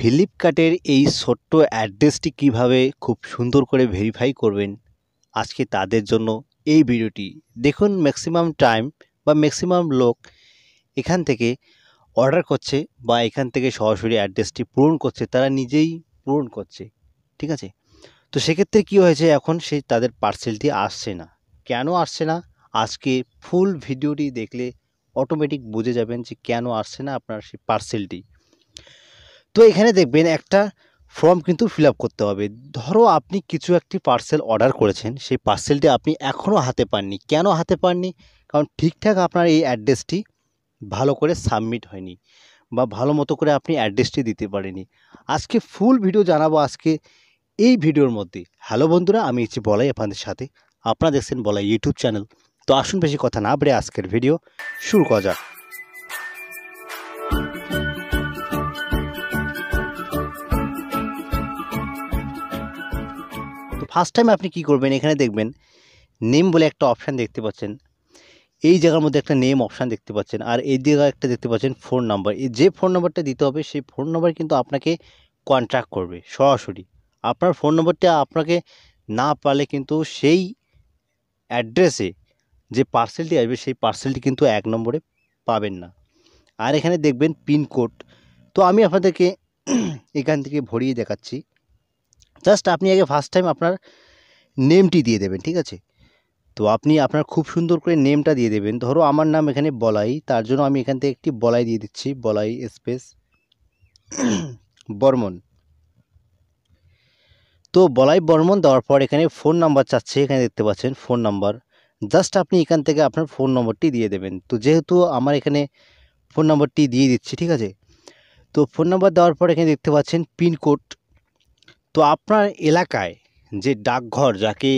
ফ্লিপকার্টের এই ছোট্ট অ্যাড্রেসটি কিভাবে খুব সুন্দর করে ভেরিফাই করবেন আজকে তাদের জন্য এই ভিডিওটি দেখুন ম্যাক্সিমাম টাইম বা ম্যাক্সিমাম লোক এখান থেকে অর্ডার করছে বা এখান থেকে সরাসরি অ্যাড্রেসটি পূরণ করছে তারা নিজেই পূরণ করছে ঠিক আছে তো সেক্ষেত্রে কি হয়েছে এখন সেই তাদের পার্সেলটি আসছে না কেন আসছে না আজকে ফুল ভিডিওটি দেখলে অটোমেটিক বুঝে যাবেন যে কেন আসছে না আপনার সেই পার্সেলটি তো এখানে দেখবেন একটা ফর্ম কিন্তু ফিল করতে হবে ধরো আপনি কিছু একটি পার্সেল অর্ডার করেছেন সেই পার্সেলটি আপনি এখনও হাতে পাননি কেন হাতে পাননি কারণ ঠিকঠাক আপনার এই অ্যাড্রেসটি ভালো করে সাবমিট হয়নি বা ভালো মতো করে আপনি অ্যাড্রেসটি দিতে পারেনি আজকে ফুল ভিডিও জানাবো আজকে এই ভিডিওর মধ্যে হ্যালো বন্ধুরা আমি ইচ্ছি বলাই আপনাদের সাথে আপনারা দেখছেন বলাই ইউটিউব চ্যানেল তো আসুন বেশি কথা না বেড়ে আজকের ভিডিও শুরু করা যাক ফার্স্ট টাইম আপনি কি করবেন এখানে দেখবেন নেম বলে একটা অপশান দেখতে পাচ্ছেন এই জায়গার মধ্যে একটা নেম অপশান দেখতে পাচ্ছেন আর এই জায়গায় একটা দেখতে পাচ্ছেন ফোন নাম্বার যে ফোন নাম্বারটা দিতে হবে সেই ফোন নাম্বার কিন্তু আপনাকে কন্ট্যাক্ট করবে সরাসরি আপনার ফোন নম্বরটা আপনাকে না পারলে কিন্তু সেই অ্যাড্রেসে যে পার্সেলটি আসবে সেই পার্সেলটি কিন্তু এক নম্বরে পাবেন না আর এখানে দেখবেন পিনকোড তো আমি আপনাদেরকে এখান থেকে ভরিয়ে দেখাচ্ছি জাস্ট আপনি আগে ফার্স্ট টাইম আপনার নেমটি দিয়ে দেবেন ঠিক আছে তো আপনি আপনার খুব সুন্দর করে নেমটা দিয়ে দেবেন ধরো আমার নাম এখানে বলাই তার জন্য আমি এখান থেকে একটি বলাই দিয়ে দিচ্ছি বলাই স্পেস বর্মন তো বলাই বর্মন দেওয়ার পর এখানে ফোন নাম্বার চাচ্ছে এখানে দেখতে পাচ্ছেন ফোন নাম্বার জাস্ট আপনি এখান থেকে আপনার ফোন নম্বরটি দিয়ে দেবেন তো যেহেতু আমার এখানে ফোন নম্বরটি দিয়ে দিচ্ছি ঠিক আছে তো ফোন নাম্বার দেওয়ার পর এখানে দেখতে পাচ্ছেন পিনকোড তো আপনার এলাকায় যে ডাকঘর যাকে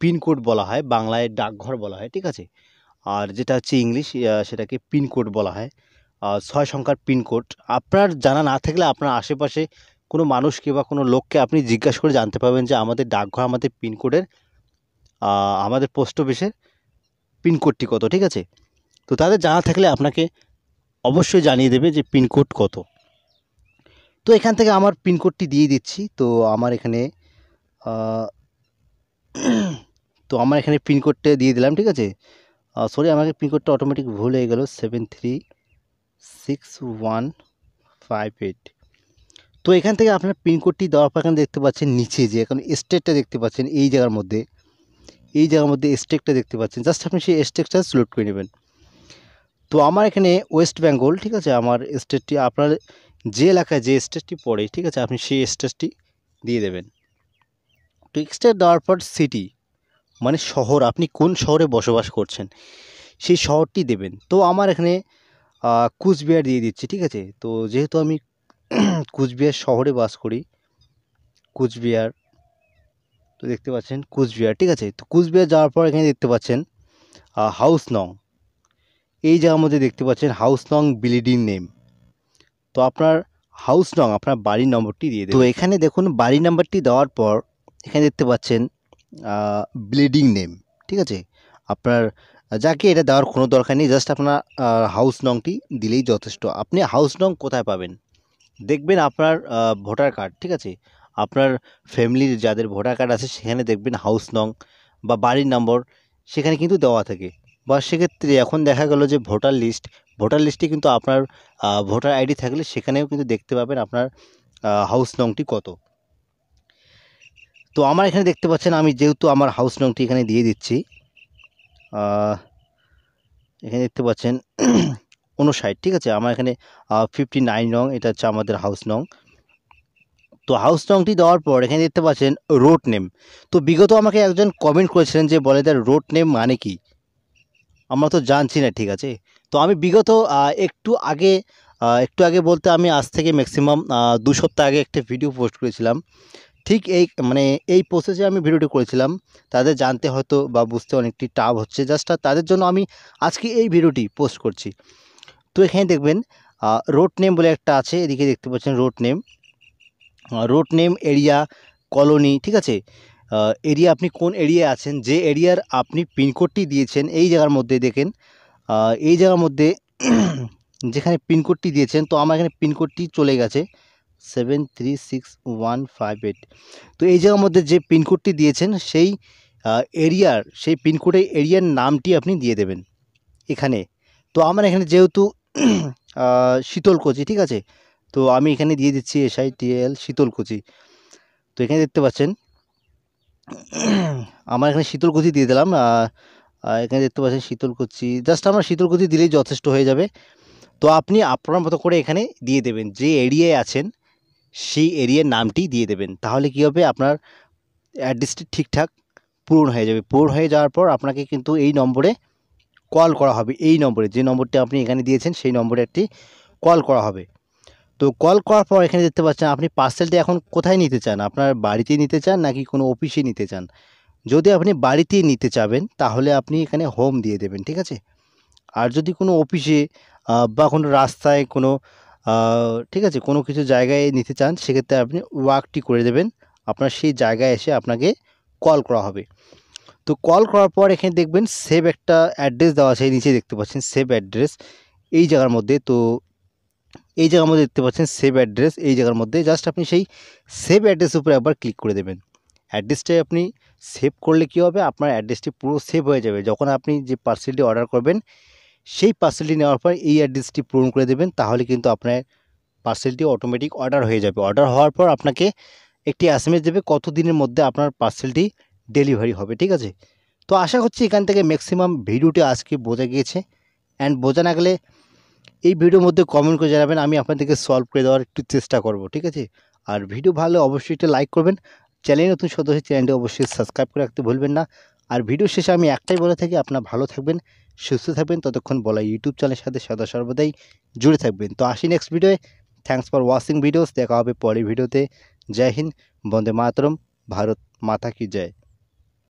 পিনকোড বলা হয় বাংলায় ডাকঘর বলা হয় ঠিক আছে আর যেটা হচ্ছে ইংলিশ সেটাকে পিনকোড বলা হয় ছয় সংখ্যার পিনকোড আপনার জানা না থাকলে আপনার আশেপাশে কোনো মানুষকে বা কোনো লোককে আপনি জিজ্ঞাসা করে জানতে পারবেন যে আমাদের ডাকঘর আমাদের পিনকোডের আমাদের পোস্ট অফিসের পিনকোডটি কত ঠিক আছে তো তাদের জানা থাকলে আপনাকে অবশ্যই জানিয়ে দেবে যে পিনকোড কত তো এখান থেকে আমার পিনকোডটি দিয়ে দিচ্ছি তো আমার এখানে তো আমার এখানে পিনকোডটা দিয়ে দিলাম ঠিক আছে সরি আমাকে পিনকোডটা অটোমেটিক ভুল হয়ে গেল seven three six one five eight তো এখান থেকে আপনার পিনকোডটি দেওয়ার পর এখানে দেখতে পাচ্ছেন নিচে যে এখন স্টেটটা দেখতে পাচ্ছেন এই জায়গার মধ্যে এই জায়গার মধ্যে স্টেকটা দেখতে পাচ্ছেন জাস্ট আপনি সেই স্টেকটা সিলেক্ট করে নেবেন তো আমার এখানে ওয়েস্ট বেঙ্গল ঠিক আছে আমার স্টেটটি আপনার যে এলাকায় যে স্টেটটি পড়ে ঠিক আছে আপনি সেই স্টেটটি দিয়ে দেবেন তো স্টেট দেওয়ার পর সিটি মানে শহর আপনি কোন শহরে বসবাস করছেন সেই শহরটি দেবেন তো আমার এখানে কুচবিহার দিয়ে দিচ্ছি ঠিক আছে তো যেহেতু আমি কুচবিহার শহরে বাস করি কুচবিহার তো দেখতে পাচ্ছেন কুচবিহার ঠিক আছে তো কুচবিহার যাওয়ার পর এখানে দেখতে পাচ্ছেন হাউস নং এই জায়গার মধ্যে দেখতে পাচ্ছেন হাউস নং বিল্ডিং নেম তো আপনার হাউস নং আপনার বাড়ির নম্বরটি দিয়ে দেবেন তো এখানে দেখুন বাড়ি নাম্বারটি দেওয়ার পর এখানে দেখতে পাচ্ছেন ব্লিডিং নেম ঠিক আছে আপনার যাকে এটা দেওয়ার কোনো দরকার নেই জাস্ট আপনার হাউস নংটি দিলেই যথেষ্ট আপনি হাউস নং কোথায় পাবেন দেখবেন আপনার ভোটার কার্ড ঠিক আছে আপনার ফ্যামিলির যাদের ভোটার কার্ড আছে সেখানে দেখবেন হাউস নং বা বাড়ির নম্বর সেখানে কিন্তু দেওয়া থাকে বা সেক্ষেত্রে এখন দেখা গেল যে ভোটার লিস্ট ভোটার লিস্টে কিন্তু আপনার ভোটার আইডি থাকলে সেখানেও কিন্তু দেখতে পাবেন আপনার হাউস নংটি কত তো আমার এখানে দেখতে পাচ্ছেন আমি যেহেতু আমার হাউস নংটি এখানে দিয়ে দিচ্ছি এখানে দেখতে পাচ্ছেন উনষাট ঠিক আছে আমার এখানে ফিফটি নাইন নং এটা হচ্ছে আমাদের হাউস নং তো হাউস নংটি দেওয়ার পর এখানে দেখতে পাচ্ছেন রোড নেম তো বিগত আমাকে একজন কমেন্ট করেছিলেন যে বলে তার রোড নেম মানে কি আমরা তো জানছি না ঠিক আছে তো আমি বিগত একটু আগে একটু আগে বলতে আমি আজ থেকে ম্যাক্সিমাম দু সপ্তাহ আগে একটা ভিডিও পোস্ট করেছিলাম ঠিক এই মানে এই প্রসেসে আমি ভিডিওটি করেছিলাম তাদের জানতে হয়তো বা বুঝতে অনেকটি টাফ হচ্ছে জাস্ট তাদের জন্য আমি আজকে এই ভিডিওটি পোস্ট করছি তো এখানে দেখবেন রোড নেম বলে একটা আছে এদিকে দেখতে পাচ্ছেন road name road name area colony ঠিক আছে এরিয়া আপনি কোন এরিয়ায় আছেন যে এরিয়ার আপনি পিনকোডটি দিয়েছেন এই জায়গার মধ্যে দেখেন এই জায়গার মধ্যে যেখানে পিনকোডটি দিয়েছেন তো আমার এখানে পিনকোডটি চলে গেছে seven three six one five eight তো এই জায়গার মধ্যে যে পিনকোডটি দিয়েছেন সেই এরিয়ার সেই পিনকোডের এরিয়ার নামটি আপনি দিয়ে দেবেন এখানে তো আমার এখানে যেহেতু শীতলকুচি ঠিক আছে তো আমি এখানে দিয়ে দিচ্ছি এসআইটিএল শীতলকুচি তো এখানে দেখতে পাচ্ছেন আমার এখানে শীতলকুচি দিয়ে দিলাম এখানে দেখতে পাচ্ছেন শীতলকুচি জাস্ট আমরা শীতলকুচি দিলেই যথেষ্ট হয়ে যাবে তো আপনি আপনার মতো করে এখানে দিয়ে দেবেন যে এরিয়ায় আছেন সেই এরিয়ার নামটি দিয়ে দেবেন তাহলে কি হবে আপনার অ্যাড্রেসটি ঠিকঠাক পূরণ হয়ে যাবে পূরণ হয়ে যাওয়ার পর আপনাকে কিন্তু এই নম্বরে কল করা হবে এই নম্বরে যে নম্বরটি আপনি এখানে দিয়েছেন সেই নম্বরে একটি কল করা হবে তো কল করার পর এখানে দেখতে পাচ্ছেন আপনি পার্সেলটি এখন কোথায় নিতে চান আপনার বাড়িতে নিতে চান নাকি কোনো অফিসে নিতে চান যদি আপনি বাড়িতে নিতে চাবেন তাহলে আপনি এখানে হোম দিয়ে দেবেন ঠিক আছে আর যদি কোনো অফিসে বা কোনো রাস্তায় কোনো ঠিক আছে কোনো কিছু জায়গায় নিতে চান সেক্ষেত্রে আপনি ওয়ার্কটি করে দেবেন আপনার সেই জায়গায় এসে আপনাকে কল করা হবে তো কল করার পর এখানে দেখবেন সেভ একটা অ্যাড্রেস দেওয়া আছে নিচে দেখতে পাচ্ছেন সেভ অ্যাড্রেস এই জায়গার মধ্যে তো এই জায়গার মধ্যে দেখতে পাচ্ছেন সেভ অ্যাড্রেস এই জায়গার মধ্যে জাস্ট আপনি সেই সেভ অ্যাড্রেস উপরে একবার ক্লিক করে দেবেন অ্যাড্রেসটাই আপনি সেভ করলে কী হবে আপনার অ্যাড্রেসটি পুরো সেভ হয়ে যাবে যখন আপনি যে পার্সেলটি অর্ডার করবেন সেই পার্সেলটি নেওয়ার পর এই অ্যাড্রেসটি পূরণ করে দেবেন তাহলে কিন্তু আপনার পার্সেলটি অটোমেটিক অর্ডার হয়ে যাবে অর্ডার হওয়ার পর আপনাকে একটি এসএমএস দেবে কত দিনের মধ্যে আপনার পার্সেলটি ডেলিভারি হবে ঠিক আছে তো আশা করছি এখান থেকে ম্যাক্সিমাম ভিডিওটি আজকে বোঝা গিয়েছে অ্যান্ড বোঝা না গেলে এই ভিডিওর মধ্যে কমেন্ট করে জানাবেন আমি আপনাদেরকে সলভ করে দেওয়ার একটু চেষ্টা করব ঠিক আছে আর ভিডিও ভালো অবশ্যই একটা লাইক করবেন চ্যানেল নতুন সদস্য চ্যানেলটি অবশ্যই সাবস্ক্রাইব করে রাখতে ভুলবেন না আর ভিডিও শেষে আমি একটাই বলে থাকি আপনার ভালো থাকবেন সুস্থ থাকবেন ততক্ষণ বলা ইউটিউব চ্যানেলের সাথে সদা সর্বদাই জুড়ে থাকবেন তো আসি নেক্সট ভিডিওয়ে থ্যাংকস ফর ওয়াচিং ভিডিওস দেখা হবে পরের ভিডিওতে জয় হিন্দ বন্দে মাতরম ভারত মাথা কি জয়